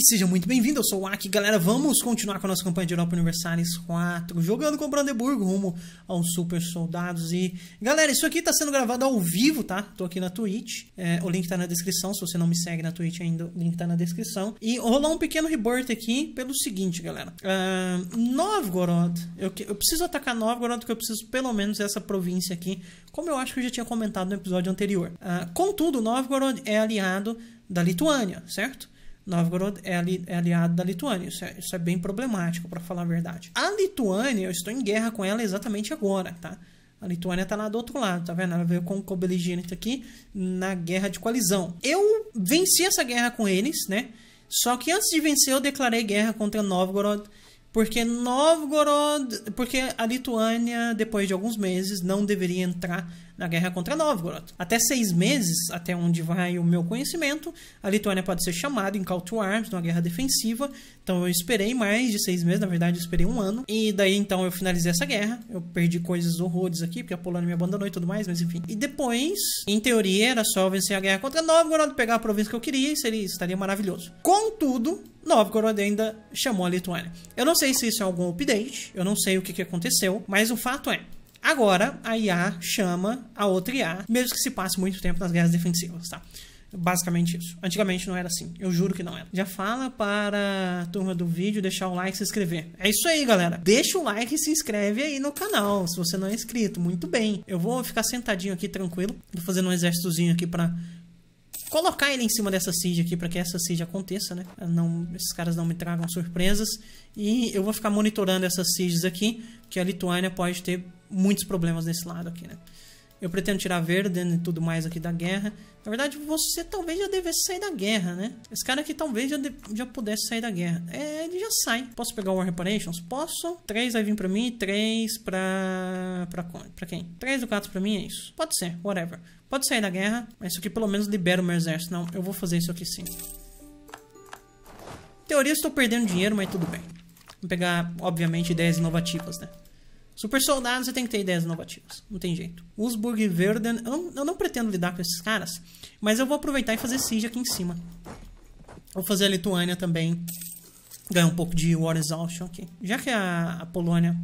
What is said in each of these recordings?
Mas seja muito bem-vindo, eu sou o Aki. Galera, vamos continuar com a nossa campanha de Europa Universalis 4, jogando com Brandeburgo rumo aos super soldados. E, galera, isso aqui tá sendo gravado ao vivo, tá? Tô aqui na Twitch, é, o link tá na descrição, se você não me segue na Twitch ainda, o link tá na descrição. E rolou um pequeno rebirth aqui pelo seguinte, galera. Uh, Novgorod, eu, eu preciso atacar Novgorod porque eu preciso pelo menos essa província aqui, como eu acho que eu já tinha comentado no episódio anterior. Uh, contudo, Novgorod é aliado da Lituânia, certo? Novgorod é, ali, é aliado da Lituânia. Isso é, isso é bem problemático, para falar a verdade. A Lituânia, eu estou em guerra com ela exatamente agora, tá? A Lituânia está lá do outro lado, tá vendo? Ela veio com o Cobeligênito aqui na guerra de coalizão. Eu venci essa guerra com eles, né? Só que antes de vencer, eu declarei guerra contra Novgorod porque Novgorod, porque a Lituânia, depois de alguns meses, não deveria entrar na guerra contra Novgorod. Até seis meses, até onde vai o meu conhecimento, a Lituânia pode ser chamada em Call to Arms, numa guerra defensiva. Então eu esperei mais de seis meses, na verdade eu esperei um ano. E daí então eu finalizei essa guerra. Eu perdi coisas horrores aqui, porque a Polônia me abandonou e tudo mais, mas enfim. E depois, em teoria, era só vencer a guerra contra Novgorod, pegar a província que eu queria e seria, estaria maravilhoso. Contudo, Nova Novgorod ainda chamou a Lituânia. Eu não sei se isso é algum update, eu não sei o que, que aconteceu, mas o fato é, Agora, a IA chama a outra IA, mesmo que se passe muito tempo nas guerras defensivas, tá? Basicamente isso. Antigamente não era assim. Eu juro que não era. Já fala para a turma do vídeo deixar o like e se inscrever. É isso aí, galera. Deixa o like e se inscreve aí no canal, se você não é inscrito. Muito bem. Eu vou ficar sentadinho aqui tranquilo. Vou fazendo um exércitozinho aqui para colocar ele em cima dessa siege aqui para que essa siege aconteça, né? Não, esses caras não me tragam surpresas. E eu vou ficar monitorando essas sieges aqui, que a Lituânia pode ter muitos problemas nesse lado aqui, né? Eu pretendo tirar verde e tudo mais aqui da guerra. Na verdade, você talvez já devesse sair da guerra, né? Esse cara aqui talvez já, de, já pudesse sair da guerra. É, ele já sai. Posso pegar o War Reparations? Posso. Três vai vir pra mim e três pra... pra... pra quem? Três quatro pra mim é isso. Pode ser, whatever. Pode sair da guerra, mas isso aqui pelo menos libera o meu exército. Não, eu vou fazer isso aqui sim. Em teoria estou perdendo dinheiro, mas tudo bem. Vou pegar, obviamente, ideias inovativas, né? Super soldados você tem que ter ideias inovativas. Não tem jeito. Os e Eu não, eu não pretendo lidar com esses caras. Mas eu vou aproveitar e fazer siege aqui em cima. Vou fazer a Lituânia também. Ganhar um pouco de War Exhaustion aqui. Já que a, a Polônia.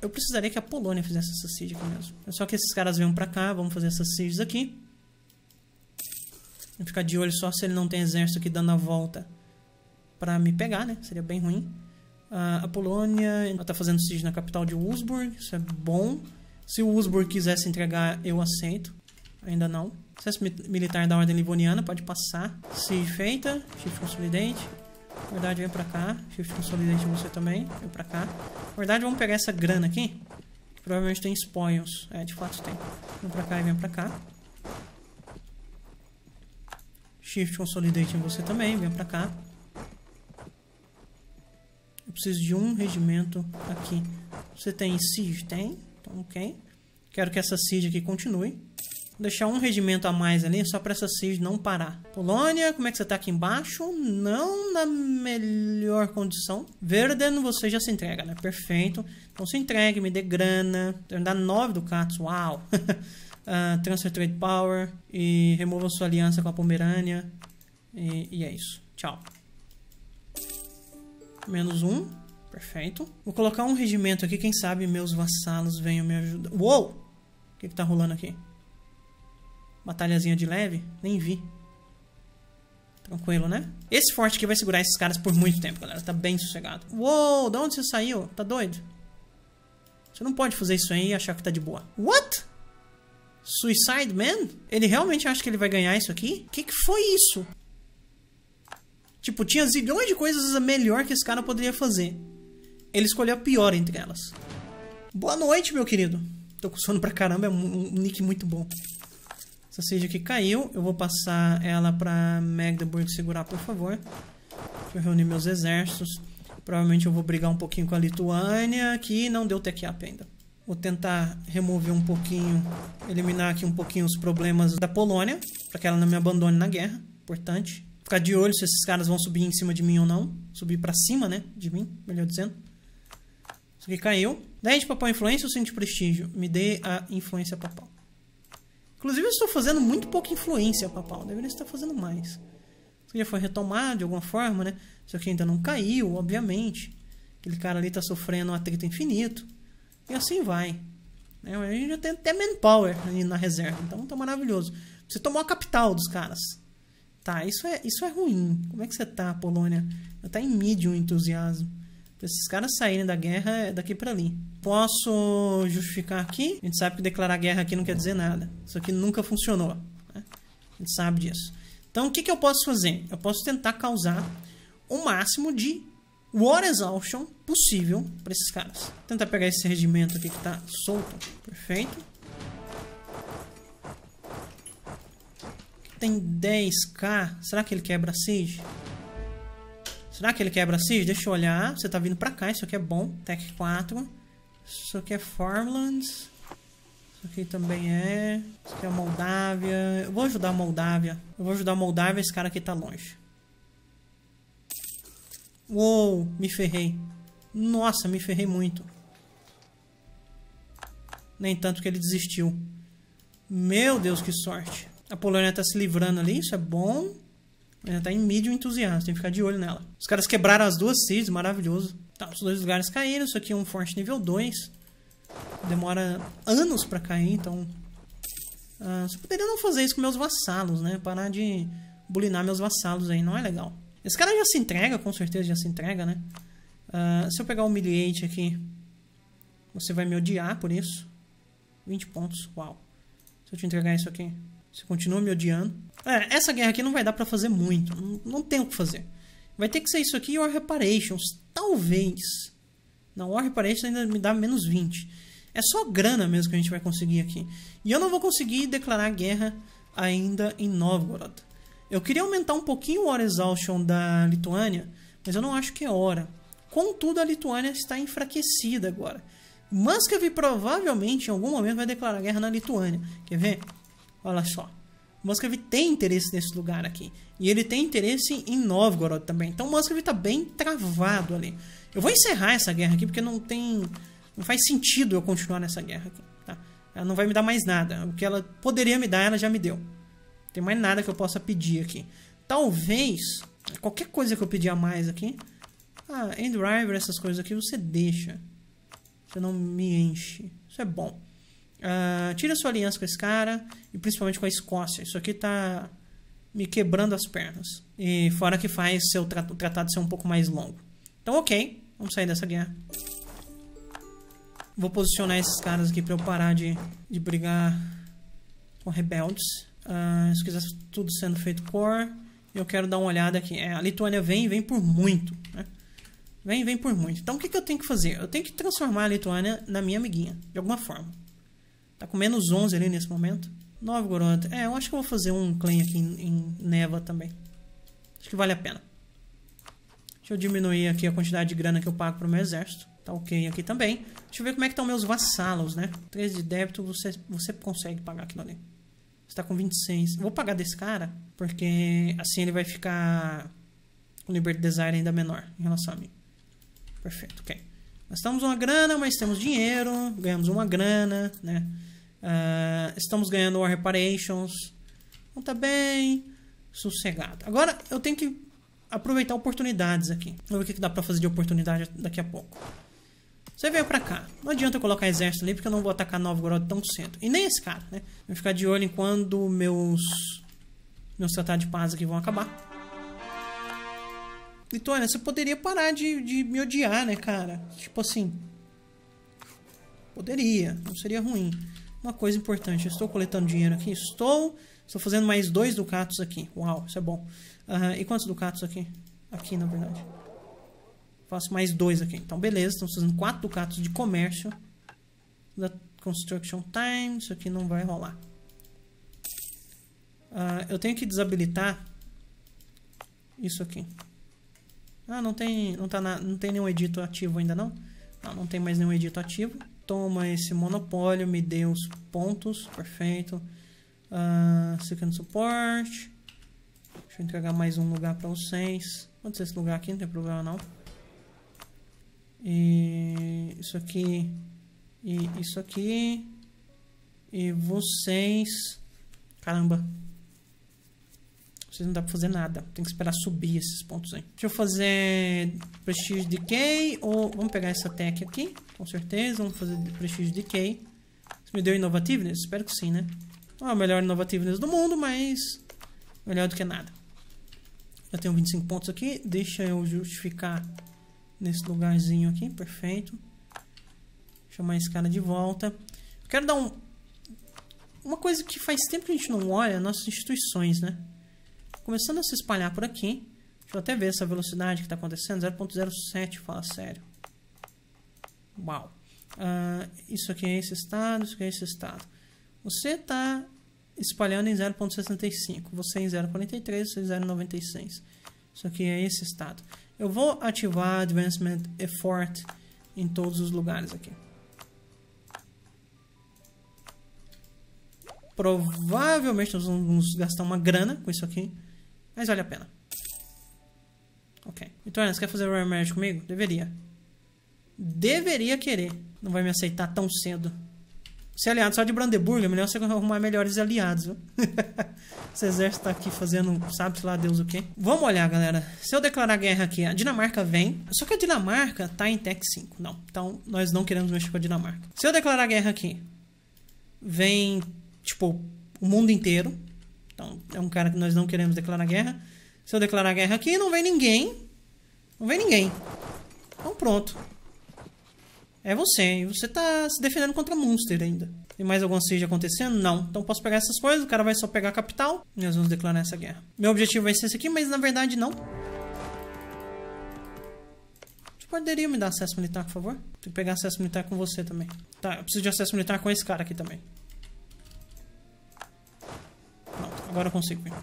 eu precisaria que a Polônia fizesse essa siege aqui mesmo. É só que esses caras venham pra cá. Vamos fazer essas sieges aqui. Vou ficar de olho só se ele não tem exército aqui dando a volta pra me pegar, né? Seria bem ruim. A Polônia está fazendo siege na capital de Wurzburg, isso é bom. Se o Wurzburg quisesse entregar, eu aceito. Ainda não. Acesso militar da ordem livoniana, pode passar. Siege feita, shift consolidate. Verdade, vem pra cá. Shift consolidate você também, vem pra cá. Verdade, vamos pegar essa grana aqui. Provavelmente tem spoils. É, de fato tem. Vem pra cá e vem pra cá. Shift Consolidate em você também, vem pra cá. Eu preciso de um regimento aqui. Você tem siege? Tem. Então, ok. Quero que essa siege aqui continue. Vou deixar um regimento a mais ali, só para essa siege não parar. Polônia, como é que você tá aqui embaixo? Não na melhor condição. Verden, você já se entrega, né? Perfeito. Então se entregue, me dê grana. Dá 9 do Katz, uau. uh, transfer Trade Power. E remova sua aliança com a Pomerânia. E, e é isso. Tchau menos um. Perfeito. Vou colocar um regimento aqui, quem sabe meus vassalos venham me ajudar. Uou! O que, que tá rolando aqui? Batalhazinha de leve? Nem vi. Tranquilo, né? Esse forte aqui vai segurar esses caras por muito tempo, galera. Tá bem sossegado. Uou, da onde você saiu? Tá doido? Você não pode fazer isso aí e achar que tá de boa. What? Suicide Man? Ele realmente acha que ele vai ganhar isso aqui? O que, que foi isso? Tipo, tinha zilhões de coisas melhor que esse cara poderia fazer. Ele escolheu a pior entre elas. Boa noite, meu querido. Tô com sono pra caramba, é um, nick muito bom. Essa seja que caiu, eu vou passar ela pra Magdeburg segurar, por favor. Deixa eu reunir meus exércitos. Provavelmente eu vou brigar um pouquinho com a Lituânia, que não deu tech up ainda. Vou tentar remover um pouquinho, eliminar aqui um pouquinho os problemas da Polônia, para que ela não me abandone na guerra. Importante. Ficar de olho se esses caras vão subir em cima de mim ou não. Subir pra cima, né? De mim, melhor dizendo. Isso aqui caiu. 10 de papal influência ou 100 de prestígio? Me dê a influência papal. Inclusive, eu estou fazendo muito pouca influência papal. Deveria estar fazendo mais. Isso já foi retomado de alguma forma, né? Isso aqui ainda não caiu, obviamente. Aquele cara ali está sofrendo um atrito infinito. E assim vai. Né? A gente já tem até manpower na reserva. Então tá maravilhoso. Você tomou a capital dos caras. Tá, isso é, isso é ruim. Como é que você tá, Polônia? Eu tá em o entusiasmo. Pra esses caras saírem da guerra é daqui para ali. Posso justificar aqui? A gente sabe que declarar guerra aqui não quer dizer nada. Isso aqui nunca funcionou. Né? A gente sabe disso. Então, o que, que eu posso fazer? Eu posso tentar causar o máximo de War Exhaustion possível para esses caras. Vou tentar pegar esse regimento aqui que tá solto. Perfeito. tem 10k. Será que ele quebra siege? Será que ele quebra siege? Deixa eu olhar. Você tá vindo pra cá. Isso aqui é bom. Tech 4. Isso aqui é Farmlands. Isso aqui também é. Isso aqui é Moldávia. Eu vou ajudar a Moldávia. Eu vou ajudar a Moldávia. Esse cara aqui tá longe. Uou, me ferrei. Nossa, me ferrei muito. Nem tanto que ele desistiu. Meu Deus, que sorte. A Polônia tá se livrando ali, isso é bom. Ela tá em mídia entusiasta, tem que ficar de olho nela. Os caras quebraram as duas seeds, maravilhoso. Tá, os dois lugares caíram, isso aqui é um forte nível 2. Demora anos pra cair, então... Ah, você poderia não fazer isso com meus vassalos, né? Parar de bulinar meus vassalos aí, não é legal. Esse cara já se entrega, com certeza já se entrega, né? Ah, se eu pegar o Humiliate aqui, você vai me odiar por isso. 20 pontos, uau. Se eu te entregar isso aqui... Você continua me odiando. É, essa guerra aqui não vai dar para fazer muito. Não, não tem o que fazer. Vai ter que ser isso aqui e War Reparations. Talvez. Não, War Reparations ainda me dá menos 20. É só grana mesmo que a gente vai conseguir aqui. E eu não vou conseguir declarar guerra ainda em Novgorod. Eu queria aumentar um pouquinho o War Exhaustion da Lituânia, mas eu não acho que é hora. Contudo, a Lituânia está enfraquecida agora. Muscovy provavelmente em algum momento vai declarar guerra na Lituânia. Quer ver? Olha só. Muscovy tem interesse nesse lugar aqui. E ele tem interesse em Novgorod também. Então Muscovy tá bem travado ali. Eu vou encerrar essa guerra aqui porque não tem... Não faz sentido eu continuar nessa guerra aqui, tá? Ela não vai me dar mais nada. O que ela poderia me dar, ela já me deu. Não tem mais nada que eu possa pedir aqui. Talvez... Qualquer coisa que eu pedir a mais aqui... Ah, Endriver, essas coisas aqui, você deixa. Você não me enche. Isso é bom. Uh, tira sua aliança com esse cara e principalmente com a Escócia. Isso aqui tá me quebrando as pernas. E fora que faz seu tra o tratado ser um pouco mais longo. Então, ok. Vamos sair dessa guerra. Vou posicionar esses caras aqui pra eu parar de, de brigar com rebeldes. Uh, ah, isso quiser tudo sendo feito por... Eu quero dar uma olhada aqui. É, a Lituânia vem e vem por muito, né? Vem, vem por muito. Então o que, que eu tenho que fazer? Eu tenho que transformar a Lituânia na minha amiguinha, de alguma forma. Tá com menos 11 ali nesse momento. 9 Goronta. É, eu acho que eu vou fazer um claim aqui em, em, Neva também. Acho que vale a pena. Deixa eu diminuir aqui a quantidade de grana que eu pago pro meu exército. Tá ok aqui também. Deixa eu ver como é que estão meus vassalos, né? 13 de débito, você, você consegue pagar aquilo ali. Você tá com 26. vou pagar desse cara, porque assim ele vai ficar com liberty desire ainda menor em relação a mim. Perfeito, ok. Gastamos uma grana, mas temos dinheiro, ganhamos uma grana, né? Uh, estamos ganhando War Reparations. Então tá bem. Sossegado. Agora eu tenho que aproveitar oportunidades aqui. Vamos ver o que dá pra fazer de oportunidade daqui a pouco. Você veio pra cá. Não adianta eu colocar exército ali, porque eu não vou atacar Novgorod tão cedo. E nem esse cara, né? Vou ficar de olho em quando meus... Meus tratados de paz aqui vão acabar. Vitória, então, você poderia parar de, de me odiar, né, cara? Tipo assim... Poderia. Não seria ruim. Uma coisa importante, estou coletando dinheiro aqui? Estou. Estou fazendo mais dois ducatos aqui. Uau, isso é bom. e quantos ducatos aqui? Aqui, na verdade. Faço mais dois aqui. Então, beleza. Estamos fazendo quatro ducatos de comércio. Da Construction Time. Isso aqui não vai rolar. Uh, eu tenho que desabilitar isso aqui. Ah, não tem, não tá na, não tem nenhum edito ativo ainda não? Não, não tem mais nenhum edito ativo toma esse monopólio, me dê os pontos, perfeito. Uh, ah, second support. Deixa eu entregar mais um lugar para vocês. Pode ser esse lugar aqui, não tem problema não. E isso aqui. E isso aqui. E vocês. Caramba, você não dá pra fazer nada. Tem que esperar subir esses pontos aí. Deixa eu fazer Prestige Decay. Ou vamos pegar essa tech aqui. Com certeza. Vamos fazer Prestige Decay. Isso me deu Innovativeness? Espero que sim, né? Não é o melhor Innovativeness do mundo, mas... Melhor do que nada. Já tenho 25 pontos aqui. Deixa eu justificar nesse lugarzinho aqui. Perfeito. Chamar esse cara de volta. Quero dar um... Uma coisa que faz tempo que a gente não olha, nossas instituições, né? começando a se espalhar por aqui. Deixa eu até ver essa velocidade que está acontecendo. 0.07, fala sério. Uau. Uh, isso aqui é esse estado, isso aqui é esse estado. Você está espalhando em 0.65. Você em 0.43, você em 0.96. Isso aqui é esse estado. Eu vou ativar Advancement Effort em todos os lugares aqui. Provavelmente nós vamos gastar uma grana com isso aqui. Mas vale a pena. Ok. Vitória, então, você quer fazer Royal Marriage comigo? Deveria. Deveria querer. Não vai me aceitar tão cedo. Se é aliado só de Brandeburgo, é melhor você arrumar melhores aliados, viu? Esse exército tá aqui fazendo, sabe lá Deus o quê. Vamos olhar, galera. Se eu declarar guerra aqui, a Dinamarca vem. Só que a Dinamarca tá em Tech 5, não. Então, nós não queremos mexer com a Dinamarca. Se eu declarar guerra aqui, vem, tipo, o mundo inteiro. Então, é um cara que nós não queremos declarar guerra. Se eu declarar guerra aqui, não vem ninguém. Não vem ninguém. Então, pronto. É você. E você tá se defendendo contra Munster ainda. Tem mais alguma seja acontecendo? Não. Então posso pegar essas coisas, o cara vai só pegar a capital. E nós vamos declarar essa guerra. Meu objetivo vai ser esse aqui, mas na verdade não. Você poderia me dar acesso militar, por favor? Tem que pegar acesso militar com você também. Tá, eu preciso de acesso militar com esse cara aqui também. Agora eu consigo ver.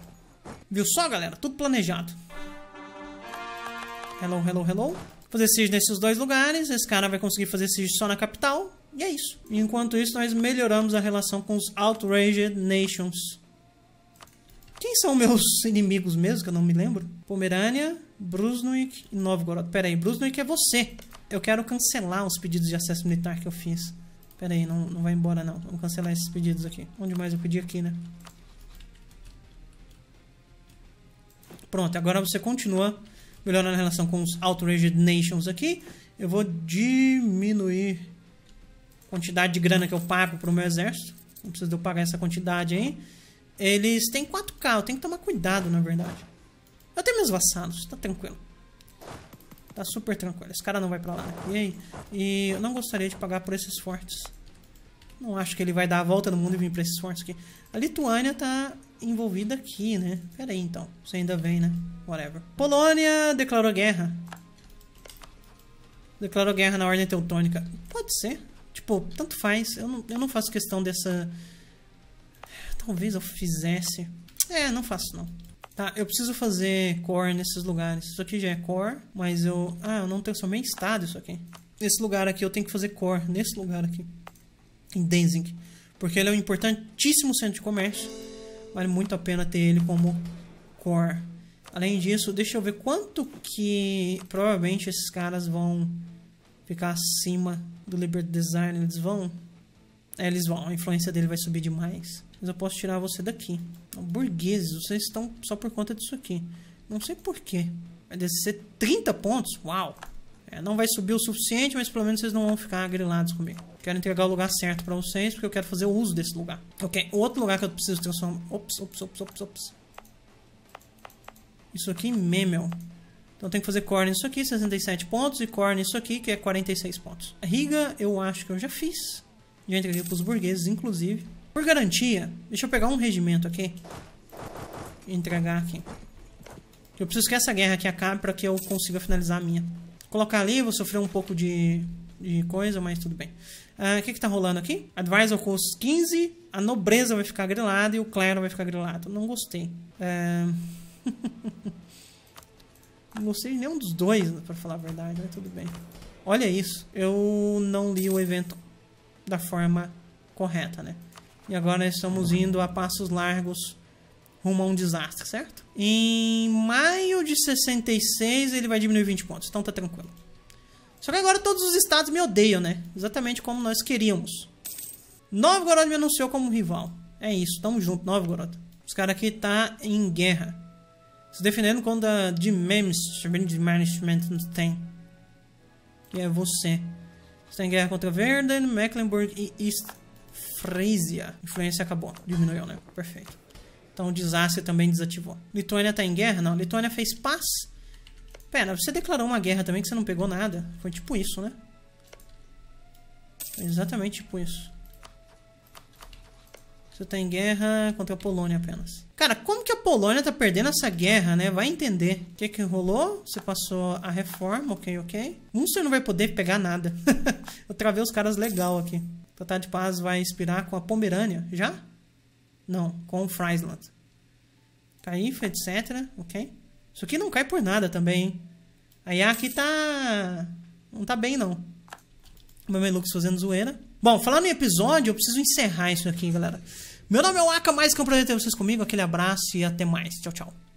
Viu só, galera? Tudo planejado. Hello, hello, hello. Fazer siege nesses dois lugares. Esse cara vai conseguir fazer siege só na capital. E é isso. Enquanto isso, nós melhoramos a relação com os Outraged Nations. Quem são meus inimigos mesmo, que eu não me lembro? Pomerânia, Brusnwick e Novgorod. Pera aí, Brusnwick é você. Eu quero cancelar os pedidos de acesso militar que eu fiz. Pera aí, não, não vai embora não. Vamos cancelar esses pedidos aqui. Onde mais eu pedi aqui, né? Pronto, agora você continua melhorando a relação com os Outraged Nations aqui. Eu vou diminuir a quantidade de grana que eu pago para o meu exército. Não precisa de eu pagar essa quantidade aí. Eles têm 4k, eu tenho que tomar cuidado, na verdade. Eu tenho meus vassalos, tá tranquilo. Tá super tranquilo. Esse cara não vai pra lá. Né? E aí? E eu não gostaria de pagar por esses fortes. Não acho que ele vai dar a volta no mundo e vir pra esses fortes aqui. A Lituânia tá envolvida aqui, né? Pera aí, então. Você ainda vem, né? Whatever. Polônia declarou guerra. Declarou guerra na Ordem Teutônica. Pode ser. Tipo, tanto faz. Eu não, eu não faço questão dessa... Talvez eu fizesse. É, não faço, não. Tá, eu preciso fazer core nesses lugares. Isso aqui já é core, mas eu... Ah, eu não tenho somente estado isso aqui. Nesse lugar aqui eu tenho que fazer core. Nesse lugar aqui. Em Denzing. Porque ele é um importantíssimo centro de comércio. Vale muito a pena ter ele como core. Além disso, deixa eu ver quanto que provavelmente esses caras vão ficar acima do Liberty Design. Eles vão... É, eles vão. A influência dele vai subir demais. Mas eu posso tirar você daqui. Burgueses, vocês estão só por conta disso aqui. Não sei porquê. Vai descer 30 pontos? Uau! É, não vai subir o suficiente, mas pelo menos vocês não vão ficar grilados comigo. Quero entregar o lugar certo pra vocês, porque eu quero fazer o uso desse lugar. Ok, outro lugar que eu preciso transformar... Ops, ops, ops, ops, ops. Isso aqui, memel. Então tem que fazer corn isso aqui, 67 pontos, e corn isso aqui, que é 46 pontos. A riga, eu acho que eu já fiz. Já entreguei pros burgueses, inclusive. Por garantia, deixa eu pegar um regimento aqui. E entregar aqui. Eu preciso que essa guerra aqui acabe para que eu consiga finalizar a minha colocar ali, vou sofrer um pouco de, de coisa, mas tudo bem. Ah, o uh, que está rolando aqui? Advisor com os 15, a nobreza vai ficar grilada e o clero vai ficar grilado. Não gostei. Uh... não gostei de nenhum dos dois, para falar a verdade, mas tudo bem. Olha isso, eu não li o evento da forma correta, né? E agora nós estamos indo a passos largos rumo a um desastre, certo? Em maio de 66 ele vai diminuir 20 pontos, então tá tranquilo. Só que agora todos os estados me odeiam, né? Exatamente como nós queríamos. Novgorod me anunciou como rival. É isso, tamo junto, Novgorod. Os caras aqui tá em guerra. Se defendendo contra de memes, de management tem. é você. Você tem guerra contra Verden, Mecklenburg e East Frisia. Influência acabou. Diminuiu, né? Perfeito. Então o desastre também desativou. Lituânia tá em guerra? Não. Lituânia fez paz? Pera, você declarou uma guerra também que você não pegou nada? Foi tipo isso, né? Foi exatamente tipo isso. Você tá em guerra contra a Polônia apenas. Cara, como que a Polônia tá perdendo essa guerra, né? Vai entender. O que que rolou? Você passou a reforma, ok, ok. você não vai poder pegar nada. Eu travei os caras legal aqui. Tratado tá, tá de paz vai expirar com a Pomerânia. Já? Não, com o Friesland. Taif, tá etc. Ok. Isso aqui não cai por nada também, hein? Aí aqui tá... Não tá bem, não. O Melux é fazendo zoeira. Bom, falando em episódio, eu preciso encerrar isso aqui, galera. Meu nome é Waka, mais que um prazer ter vocês comigo. Aquele abraço e até mais. Tchau, tchau.